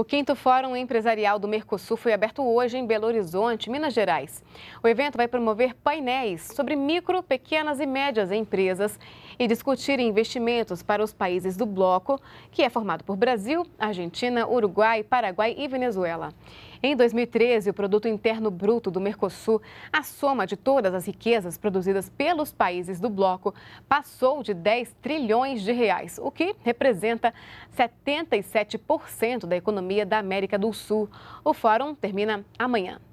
O quinto Fórum Empresarial do Mercosul foi aberto hoje em Belo Horizonte, Minas Gerais. O evento vai promover painéis sobre micro, pequenas e médias empresas e discutir investimentos para os países do bloco, que é formado por Brasil, Argentina, Uruguai, Paraguai e Venezuela. Em 2013, o Produto Interno Bruto do Mercosul, a soma de todas as riquezas produzidas pelos países do bloco, passou de 10 trilhões de reais, o que representa 77% da economia da América do Sul. O fórum termina amanhã.